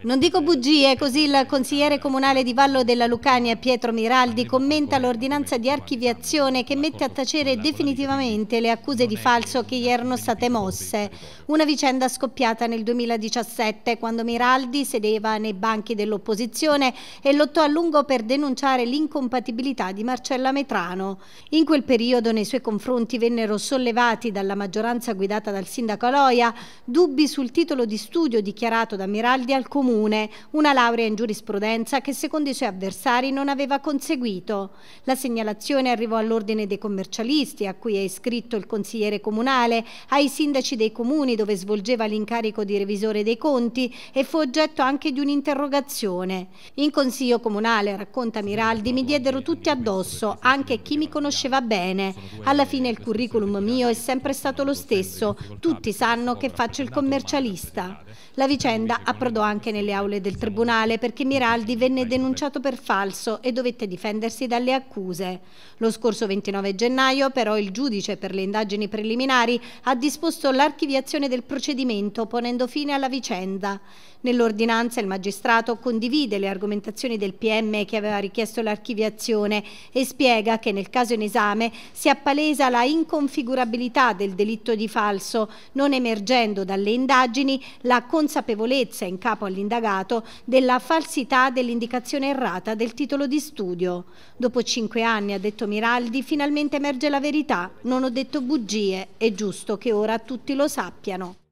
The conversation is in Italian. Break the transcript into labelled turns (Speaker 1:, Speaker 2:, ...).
Speaker 1: Non dico bugie, così il consigliere comunale di Vallo della Lucania Pietro Miraldi commenta l'ordinanza di archiviazione che mette a tacere definitivamente le accuse di falso che gli erano state mosse. Una vicenda scoppiata nel 2017 quando Miraldi sedeva nei banchi dell'opposizione e lottò a lungo per denunciare l'incompatibilità di Marcella Metrano. In quel periodo nei suoi confronti vennero sollevati dalla maggioranza guidata dal sindaco Aloia dubbi sul titolo di studio dichiarato da Miraldi al comune comune, una laurea in giurisprudenza che secondo i suoi avversari non aveva conseguito. La segnalazione arrivò all'ordine dei commercialisti, a cui è iscritto il consigliere comunale, ai sindaci dei comuni dove svolgeva l'incarico di revisore dei conti e fu oggetto anche di un'interrogazione. In consiglio comunale, racconta Miraldi, mi diedero tutti addosso, anche chi mi conosceva bene. Alla fine il curriculum mio è sempre stato lo stesso, tutti sanno che faccio il commercialista. La vicenda approdò anche nel nelle aule del Tribunale perché Miraldi venne denunciato per falso e dovette difendersi dalle accuse. Lo scorso 29 gennaio però il giudice per le indagini preliminari ha disposto l'archiviazione del procedimento ponendo fine alla vicenda. Nell'ordinanza il magistrato condivide le argomentazioni del PM che aveva richiesto l'archiviazione e spiega che nel caso in esame si appalesa la inconfigurabilità del delitto di falso, non emergendo dalle indagini la consapevolezza in capo all'indagine indagato della falsità dell'indicazione errata del titolo di studio. Dopo cinque anni, ha detto Miraldi, finalmente emerge la verità. Non ho detto bugie, è giusto che ora tutti lo sappiano.